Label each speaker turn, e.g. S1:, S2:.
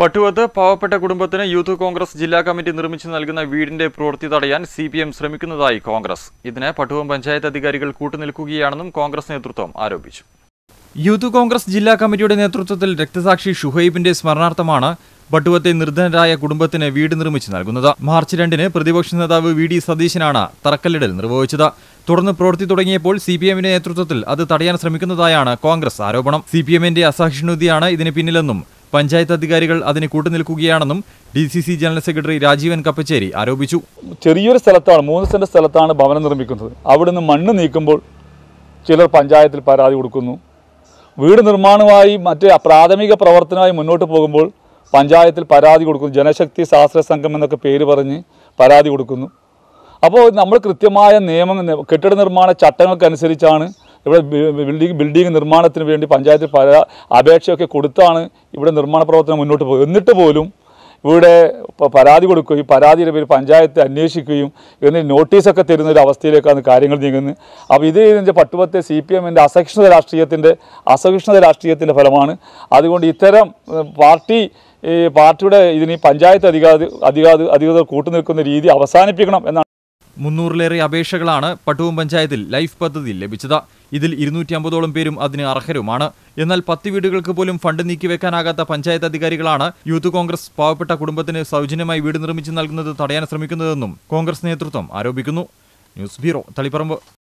S1: പട്ടുവത്ത് പാവപ്പെട്ട കുടുംബത്തിന് യൂത്ത് കോൺഗ്രസ് ജില്ലാ കമ്മിറ്റി നിർമ്മിച്ചു നൽകുന്ന വീടിന്റെ പ്രവൃത്തി തടയാൻ സി പി എം ശ്രമിക്കുന്നതായി കോൺഗ്രസ് ഇതിന് പട്ടുവം പഞ്ചായത്ത് അധികാരികൾ കൂട്ടുനിൽക്കുകയാണെന്നും കോൺഗ്രസ് നേതൃത്വം ആരോപിച്ചു യൂത്ത് കോൺഗ്രസ് ജില്ലാ കമ്മിറ്റിയുടെ നേതൃത്വത്തിൽ രക്തസാക്ഷി ഷുഹൈബിന്റെ സ്മരണാർത്ഥമാണ് പട്ടുവത്തെ നിർധനരായ കുടുംബത്തിന് വീട് നിർമ്മിച്ചു നൽകുന്നത് മാർച്ച് രണ്ടിന് പ്രതിപക്ഷ നേതാവ് വി ഡി സതീശനാണ് തറക്കല്ലിടൽ നിർവഹിച്ചത് തുടർന്ന് പ്രവൃത്തി തുടങ്ങിയപ്പോൾ സി പി എമ്മിന്റെ നേതൃത്വത്തിൽ അത് തടയാൻ ശ്രമിക്കുന്നതായാണ് കോൺഗ്രസ് ആരോപണം സി പി എമ്മിന്റെ അസഹിഷ്ണുതിയാണ് ഇതിന് പിന്നിലെന്നും പഞ്ചായത്ത് അധികാരികൾ അതിന് കൂട്ടുനിൽക്കുകയാണെന്നും D C C general secretary Rajeevan Kappacheri ആരോപിച്ചു ചെറിയൊരു
S2: സ്ഥലത്താണ് മൂന്ന് സെന്റ് സ്ഥലത്താണ് ഭവനം നിർമ്മിക്കുന്നത് അവിടുന്ന് മണ്ണ് നീക്കുമ്പോൾ ചിലർ പഞ്ചായത്തിൽ പരാതി കൊടുക്കുന്നു വീട് നിർമ്മാണമായി മറ്റ് പ്രാഥമിക പ്രവർത്തനമായി മുന്നോട്ട് പോകുമ്പോൾ പഞ്ചായത്തിൽ പരാതി കൊടുക്കുന്നു ജനശക്തി ശാസ്ത്ര സംഘം എന്നൊക്കെ പേര് പറഞ്ഞ് പരാതി കൊടുക്കുന്നു അപ്പോൾ നമ്മൾ കൃത്യമായ നിയമ കെട്ടിട നിർമ്മാണ ചട്ടങ്ങൾക്കനുസരിച്ചാണ് ഇവിടെ ബിൽഡിംഗ് ബിൽഡിംഗ് നിർമ്മാണത്തിന് വേണ്ടി പഞ്ചായത്തിൽ പല അപേക്ഷയൊക്കെ കൊടുത്താണ് ഇവിടെ നിർമ്മാണ പ്രവർത്തനം മുന്നോട്ട് പോകും എന്നിട്ട് പോലും ഇവിടെ പരാതി കൊടുക്കുകയും പരാതിയുടെ പേര് പഞ്ചായത്ത് അന്വേഷിക്കുകയും എന്നീ നോട്ടീസൊക്കെ തരുന്ന ഒരു അവസ്ഥയിലേക്കാണ് കാര്യങ്ങൾ നീങ്ങുന്നത് അപ്പോൾ ഇത് ഇതിൻ്റെ പട്ടുപത്തെ സി പി എമ്മിൻ്റെ അസഹിഷ്ണുത രാഷ്ട്രീയത്തിൻ്റെ അസഹിഷ്ണുത രാഷ്ട്രീയത്തിൻ്റെ ഫലമാണ് അതുകൊണ്ട് ഇത്തരം പാർട്ടി ഈ പാർട്ടിയുടെ ഇതിന് പഞ്ചായത്ത് അധികാരി അധികാരി അധികൃതർ കൂട്ടുനിൽക്കുന്ന രീതി അവസാനിപ്പിക്കണം എന്നാണ്
S1: മുന്നൂറിലേറെ അപേക്ഷകളാണ് പട്ടുവും പഞ്ചായത്തിൽ ലൈഫ് പദ്ധതി ലഭിച്ചത് ഇതിൽ ഇരുന്നൂറ്റി അമ്പതോളം പേരും അതിന് അർഹരുമാണ് എന്നാൽ പത്ത് വീടുകൾക്ക് പോലും ഫണ്ട് നീക്കിവെക്കാനാകാത്ത പഞ്ചായത്ത് അധികാരികളാണ് യൂത്ത് കോൺഗ്രസ് പാവപ്പെട്ട കുടുംബത്തിന് സൗജന്യമായി വീട് നിർമ്മിച്ച് നൽകുന്നത് തടയാൻ ശ്രമിക്കുന്നതെന്നും കോൺഗ്രസ് നേതൃത്വം ആരോപിക്കുന്നു ന്യൂസ് ബ്യൂറോ തളിപ്പറമ്പ്